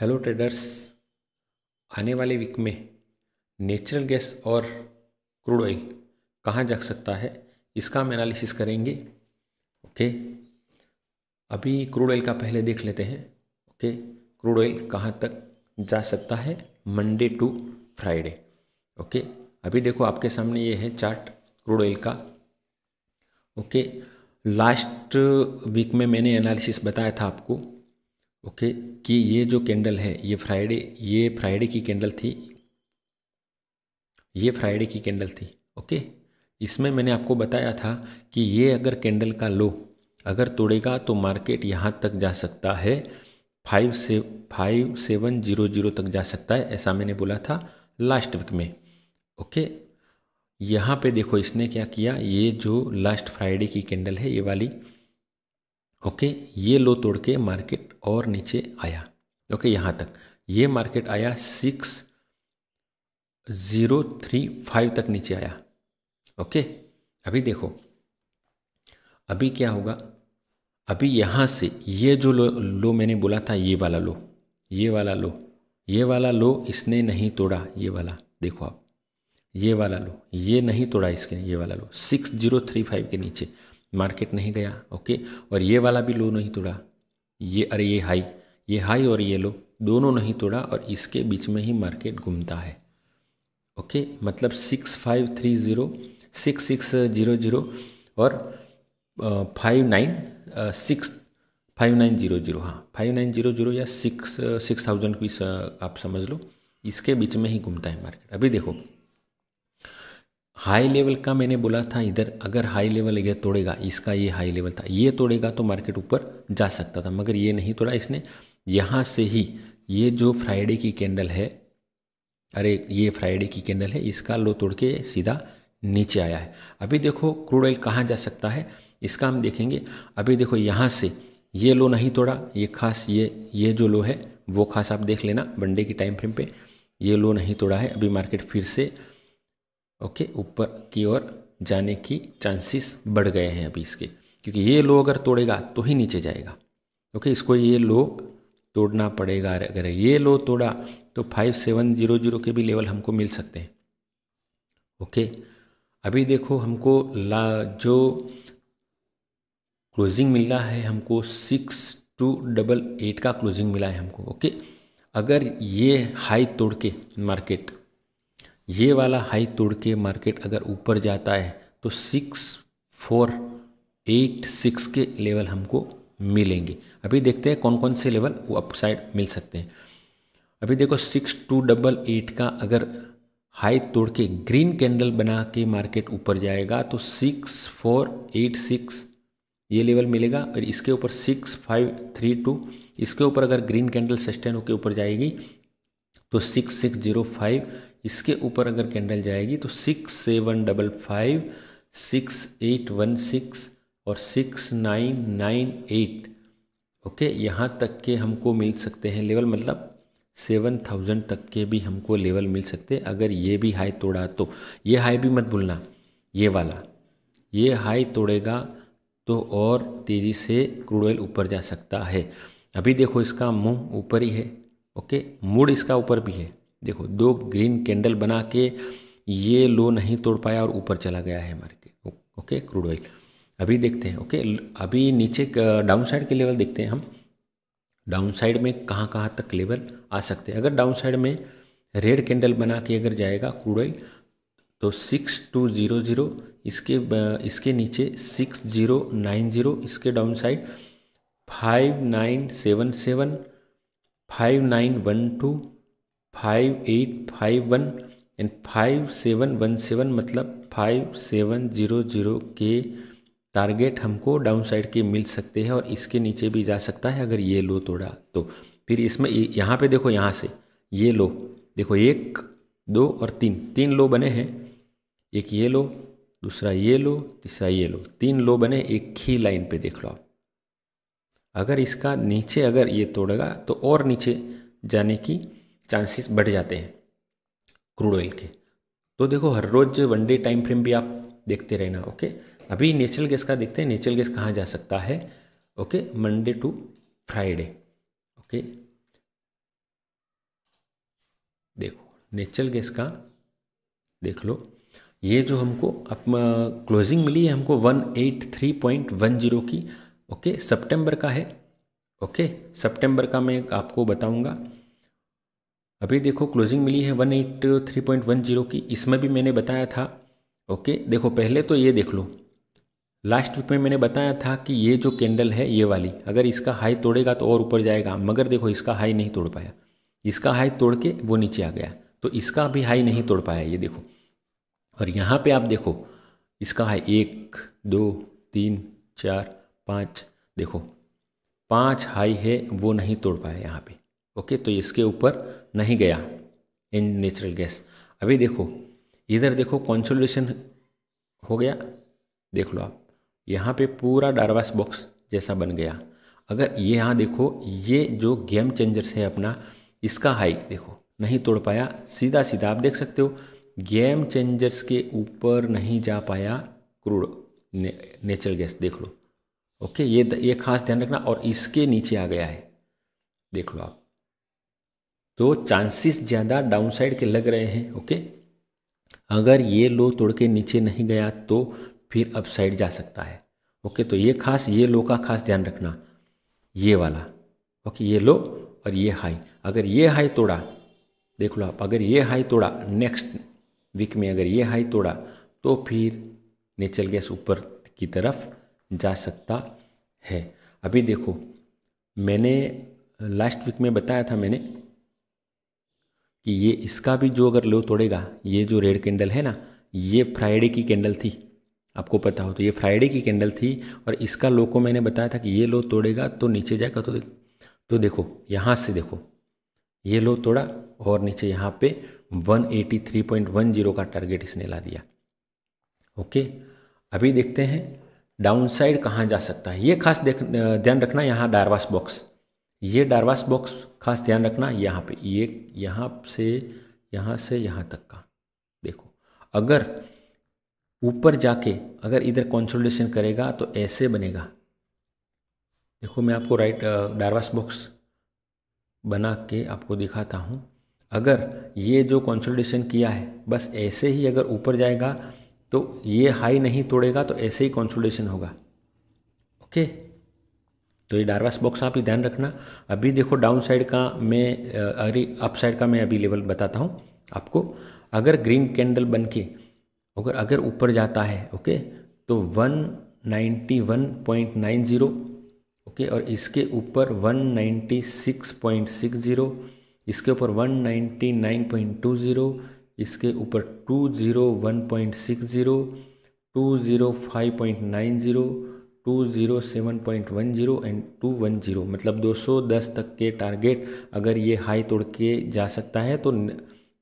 Hello traders आने वाले week में नेचुरल गैस और क्रूड ऑयल कहाँ जा सकता है इसका हम एनालिसिस करेंगे ओके अभी क्रूड ऑयल का पहले देख लेते हैं ओके क्रूड ऑयल कहाँ तक जा सकता है मंडे टू फ्राइडे ओके अभी देखो आपके सामने ये है चार्ट क्रूड ऑयल का ओके लास्ट वीक में मैंने एनालिसिस बताया था आपको ओके कि ये जो कैंडल है ये फ्राइडे ये फ्राइडे की कैंडल थी ये फ्राइडे की कैंडल थी ओके इसमें मैंने आपको बताया था कि ये अगर कैंडल का लो अगर तोड़ेगा तो मार्केट यहाँ तक जा सकता है फाइव से फाइव सेवन जीरो जीरो तक जा सकता है ऐसा मैंने बोला था लास्ट वीक में ओके यहाँ पे देखो इसने क्या किया ये जो लास्ट फ्राइडे की कैंडल है ये वाली ओके ये लो तोड़ के मार्केट और नीचे आया ओके यहाँ तक ये मार्केट आया सिक्स ज़ीरो थ्री फाइव तक नीचे आया ओके अभी देखो अभी क्या होगा अभी यहाँ से ये जो लो लो मैंने बोला था ये वाला लो ये वाला लो ये वाला लो इसने नहीं तोड़ा ये वाला देखो आप ये वाला लो ये नहीं तोड़ा इसके ये वाला low six zero three five के नीचे मार्केट नहीं गया ओके और ये वाला भी लो नहीं तोड़ा ये अरे ये हाई ये हाई और ये लो दोनों नहीं तोड़ा और इसके बीच में ही मार्केट घूमता है ओके मतलब six five three zero six six zero zero और five nine six five nine zero zero हाँ फाइव नाइन जीरो जीरो या सिक्स सिक्स थाउजेंड की आप समझ लो इसके बीच में ही घूमता है मार्केट अभी देखो हाई लेवल का मैंने बोला था इधर अगर हाई लेवल ये तोड़ेगा इसका ये हाई लेवल था ये तोड़ेगा तो मार्केट ऊपर जा सकता था मगर ये नहीं तोड़ा इसने यहाँ से ही ये जो फ्राइडे की कैंडल है अरे ये फ्राइडे की कैंडल है इसका लो तोड़ के सीधा नीचे आया है अभी देखो क्रूड ऑयल कहाँ जा सकता है इसका हम देखेंगे अभी देखो यहाँ से ये लो नहीं तोड़ा ये खास ये ये जो लो है वो खास आप देख लेना वनडे के टाइम फ्रेम पर ये लो नहीं तोड़ा है अभी मार्केट फिर से ओके ऊपर की ओर जाने की चांसेस बढ़ गए हैं अभी इसके क्योंकि ये लो अगर तोड़ेगा तो ही नीचे जाएगा ओके इसको ये लो तोड़ना पड़ेगा अगर ये लो तोड़ा तो फाइव सेवन जीरो जीरो के भी लेवल हमको मिल सकते हैं ओके अभी देखो हमको ला जो क्लोजिंग मिला है हमको सिक्स टू डबल एट का क्लोजिंग मिला है हमको ओके अगर ये हाई तोड़ के मार्केट ये वाला हाई तोड़ के मार्केट अगर ऊपर जाता है तो सिक्स फोर एट सिक्स के लेवल हमको मिलेंगे अभी देखते हैं कौन कौन से लेवल वो अपसाइड मिल सकते हैं अभी देखो सिक्स टू डबल एट का अगर हाई तोड़ के ग्रीन कैंडल बना के मार्केट ऊपर जाएगा तो सिक्स फोर एट सिक्स ये लेवल मिलेगा और इसके ऊपर सिक्स फाइव थ्री टू इसके ऊपर अगर ग्रीन कैंडल सस्टेन होकर ऊपर जाएगी तो सिक्स सिक्स जीरो फाइव इसके ऊपर अगर कैंडल जाएगी तो six seven double five six eight one six और six nine nine eight okay यहाँ तक के हमको मिल सकते हैं लेवल मतलब सेवन थाउजेंड तक के भी हमको लेवल मिल सकते हैं अगर ये भी हाई तोड़ा तो ये हाई भी मत भूलना ये वाला ये हाई तोड़ेगा तो और तेज़ी से क्रूड ऑयल ऊपर जा सकता है अभी देखो इसका मुंह ऊपर ही है ओके मूड इसका ऊपर भी है देखो दो ग्रीन कैंडल बना के ये लो नहीं तोड़ पाया और ऊपर चला गया है मार ओके क्रूड ऑयल अभी देखते हैं ओके अभी नीचे डाउन साइड के लेवल देखते हैं हम डाउन साइड में कहाँ कहाँ तक लेवल आ सकते हैं अगर डाउन साइड में रेड कैंडल बना के अगर जाएगा क्रूड ऑयल तो सिक्स टू ज़ीरो ज़ीरो इसके इसके नीचे सिक्स ज़ीरो नाइन ज़ीरो इसके downside five nine seven seven five nine one two five eight five one and five seven one seven मतलब फाइव सेवन जीरो जीरो के target हमको downside के मिल सकते हैं और इसके नीचे भी जा सकता है अगर ये लो तोड़ा तो फिर इसमें यहाँ पे देखो यहाँ से ये लो देखो एक दो और तीन तीन लो बने हैं एक ये लो दूसरा ये लो तीसरा ये लो तीन लो बने एक ही लाइन पे देख लो आप अगर इसका नीचे अगर ये तोड़ेगा तो और नीचे जाने की चांसेस बढ़ जाते हैं क्रूड ऑयल के तो देखो हर रोज वन डे टाइम फ्रेम भी आप देखते रहना ओके अभी नेचुरल गैस का देखते हैं नेचुरल गैस कहाँ जा सकता है okay Monday to Friday okay देखो नेचुरल गैस का देख लो ये जो हमको अप, क्लोजिंग मिली है हमको one eight three point one zero की ओके सितंबर का है ओके सितंबर का मैं आपको बताऊंगा अभी देखो क्लोजिंग मिली है one eight three point one zero की इसमें भी मैंने बताया था ओके देखो पहले तो ये देख लो लास्ट वीक में मैंने बताया था कि ये जो कैंडल है ये वाली अगर इसका हाई तोड़ेगा तो और ऊपर जाएगा मगर देखो इसका हाई नहीं तोड़ पाया इसका हाई तोड़ के वो नीचे आ गया तो इसका भी हाई नहीं तोड़ पाया ये देखो और यहाँ पे आप देखो इसका हाई एक दो तीन चार पाँच देखो पाँच हाई है वो नहीं तोड़ पाया यहाँ पे ओके तो इसके ऊपर नहीं गया इन नेचुरल गैस अभी देखो इधर देखो कॉन्सोलेशन हो गया देख लो आप यहाँ पे पूरा डारवास बॉक्स जैसा बन गया अगर ये यहाँ देखो ये जो गेम चेंजर्स है अपना इसका हाई देखो नहीं तोड़ पाया सीधा सीधा आप देख सकते हो गेम चेंजर्स के ऊपर नहीं जा पाया क्रूड ने, नेचुरल गैस देख लो ओके ये ये खास ध्यान रखना और इसके नीचे आ गया है देख लो आप तो चांसेस ज़्यादा डाउनसाइड के लग रहे हैं ओके अगर ये लो तोड़ के नीचे नहीं गया तो फिर अपसाइड जा सकता है ओके तो ये खास ये लो का खास ध्यान रखना ये वाला ओके ये लो और ये हाई अगर ये हाई तोड़ा देख लो आप अगर ये हाई तोड़ा नेक्स्ट वीक में अगर ये हाई तोड़ा तो फिर नेचुरल गैस ऊपर की तरफ जा सकता है अभी देखो मैंने लास्ट वीक में बताया था मैंने कि ये इसका भी जो अगर लो तोड़ेगा ये जो रेड कैंडल है ना ये फ्राइडे की कैंडल थी आपको पता हो तो ये फ्राइडे की कैंडल थी और इसका लो को मैंने बताया था कि ये लो तोड़ेगा तो नीचे जाएगा तो तो देखो यहाँ से देखो ये लो तोड़ा और नीचे यहाँ पे 183.10 का टारगेट इसने ला दिया ओके अभी देखते हैं डाउन साइड कहाँ जा सकता है ये खास देख ध्यान रखना यहाँ डारवास बॉक्स ये डारवास बॉक्स खास ध्यान रखना यहाँ पे ये यहाँ से यहाँ से यहाँ तक का देखो अगर ऊपर जाके अगर इधर कॉन्सोलेशन करेगा तो ऐसे बनेगा देखो मैं आपको राइट डारवास बॉक्स बना के आपको दिखाता हूँ अगर ये जो कॉन्सोलेशन किया है बस ऐसे ही अगर ऊपर जाएगा तो ये हाई नहीं तोड़ेगा तो ऐसे ही कॉन्सोलेशन होगा ओके तो ये डारवास बॉक्स आप ही ध्यान रखना अभी देखो डाउन साइड का मैं अरे अप साइड का मैं अभी लेवल बताता हूँ आपको अगर ग्रीन कैंडल बन के अगर अगर ऊपर जाता है ओके तो 191.90 ओके और इसके ऊपर 196.60 इसके ऊपर 199.20 इसके ऊपर 201.60 205.90 two zero seven point one zero and two one zero मतलब दो सौ दस तक के टारगेट अगर ये हाई तोड़ के जा सकता है तो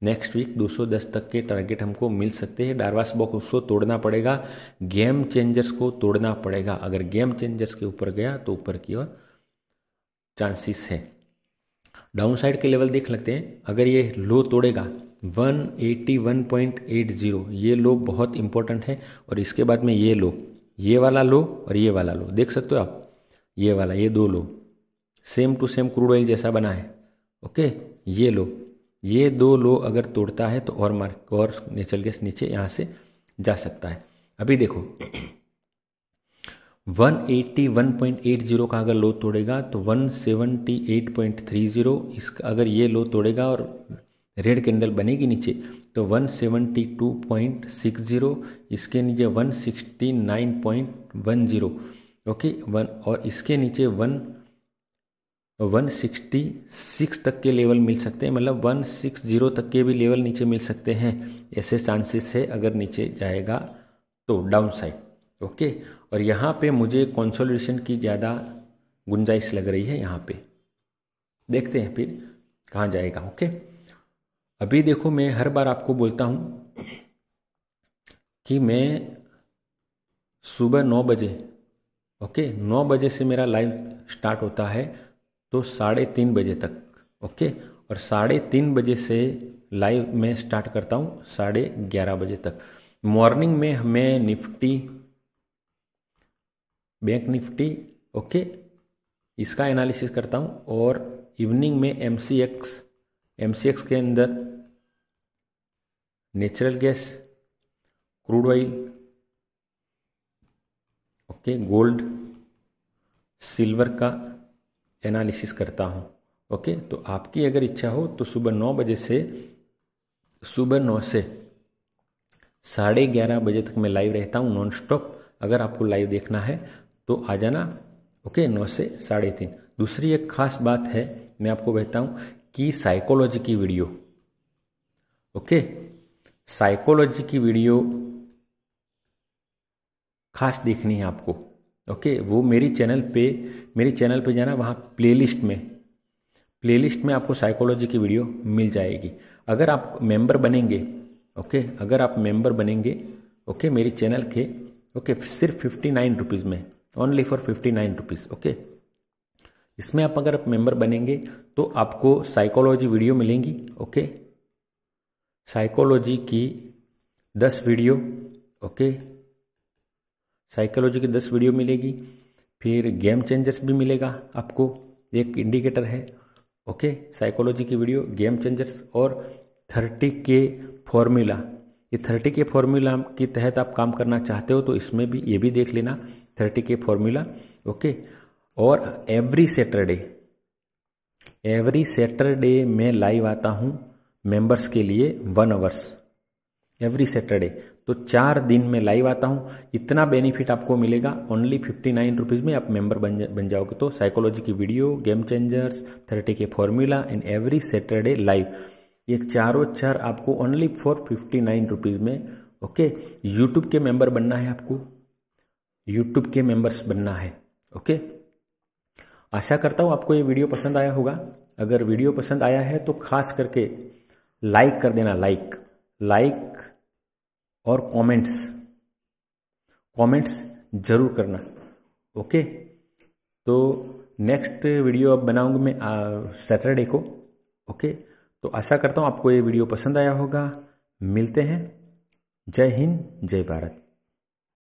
नेक्स्ट वीक 210 तक के टारगेट हमको मिल सकते हैं डारवास बॉक्स को तोड़ना पड़ेगा गेम चेंजर्स को तोड़ना पड़ेगा अगर गेम चेंजर्स के ऊपर गया तो ऊपर की ओर चांसेस है डाउनसाइड के लेवल देख लगते हैं अगर ये लो तोड़ेगा 181.80 ये लो बहुत इंपॉर्टेंट है और इसके बाद में ये लो ये वाला लो और ये वाला लो देख सकते हो आप ये वाला ये दो low same to same crude oil जैसा बना है ओके ये लो ये दो लो अगर तोड़ता है तो और मार्क और नेचुरल गैस नीचे यहाँ से जा सकता है अभी देखो 181.80 का अगर लो तोड़ेगा तो 178.30 इसका अगर ये लो तोड़ेगा और रेड कैंडल बनेगी नीचे तो 172.60 इसके नीचे 169.10 ओके वन और इसके नीचे वन 166 तक के लेवल मिल सकते हैं मतलब 160 तक के भी लेवल नीचे मिल सकते हैं ऐसे चांसेस है अगर नीचे जाएगा तो डाउन साइड ओके और यहाँ पे मुझे कंसोलिडेशन की ज़्यादा गुंजाइश लग रही है यहाँ पे देखते हैं फिर कहाँ जाएगा ओके अभी देखो मैं हर बार आपको बोलता हूँ कि मैं सुबह नौ बजे ओके नौ बजे से मेरा लाइव स्टार्ट होता है तो साढ़े तीन बजे तक ओके और साढ़े तीन बजे से लाइव मैं स्टार्ट करता हूँ साढ़े ग्यारह बजे तक मॉर्निंग में हमें निफ्टी बैंक निफ्टी ओके इसका एनालिसिस करता हूँ और इवनिंग में M C X M C X के अंदर natural gas crude oil okay gold silver का एनालिसिस करता हूँ ओके okay, तो आपकी अगर इच्छा हो तो सुबह नौ बजे से सुबह नौ से साढ़े ग्यारह बजे तक मैं लाइव रहता हूँ नॉन स्टॉप अगर आपको लाइव देखना है तो आ जाना ओके okay, नौ से साढ़े तीन दूसरी एक खास बात है मैं आपको कहता हूं कि साइकोलॉजी की वीडियो ओके okay? साइकोलॉजी की वीडियो खास देखनी है आपको ओके वो मेरी चैनल पे मेरी चैनल पे जाना वहाँ प्लेलिस्ट में प्लेलिस्ट में आपको साइकोलॉजी की वीडियो मिल जाएगी अगर आप मेंबर बनेंगे ओके अगर आप मेंबर बनेंगे ओके मेरी चैनल के ओके सिर्फ फिफ्टी नाइन रुपीज़ में only for fifty nine rupees okay इसमें आप अगर आप मेंबर बनेंगे तो आपको साइकोलॉजी वीडियो मिलेंगी ओके साइकोलॉजी की दस वीडियो ओके साइकोलॉजी की दस वीडियो मिलेगी फिर गेम चेंजर्स भी मिलेगा आपको एक इंडिकेटर है ओके साइकोलॉजी की वीडियो गेम चेंजर्स और थर्टी के फॉर्मूला ये थर्टी के फॉर्मूला के तहत आप काम करना चाहते हो तो इसमें भी ये भी देख लेना थर्टी के फॉर्मूला ओके और एवरी सैटरडे एवरी सैटरडे मैं लाइव आता हूँ मेंबर्स के लिए वन आवर्स एवरी सैटरडे तो चार दिन में लाइव आता हूँ इतना बेनिफिट आपको मिलेगा ओनली फिफ्टी नाइन रुपीज़ में आप मेंबर बन जा, बन जाओगे तो साइकोलॉजी की video game changers thirty K formula and every Saturday live ये चारों चार आपको only for fifty nine rupees में ओके यूट्यूब के मेंबर बनना है आपको यूट्यूब के मेंबर्स बनना है ओके आशा करता हूँ आपको ये वीडियो पसंद आया होगा अगर वीडियो पसंद आया है तो खास करके लाइक कर देना लाइक लाइक और कमेंट्स कमेंट्स ज़रूर करना ओके तो नेक्स्ट वीडियो अब बनाऊंगा मैं सैटरडे को ओके तो आशा करता हूँ आपको ये वीडियो पसंद आया होगा मिलते हैं जय हिंद जय भारत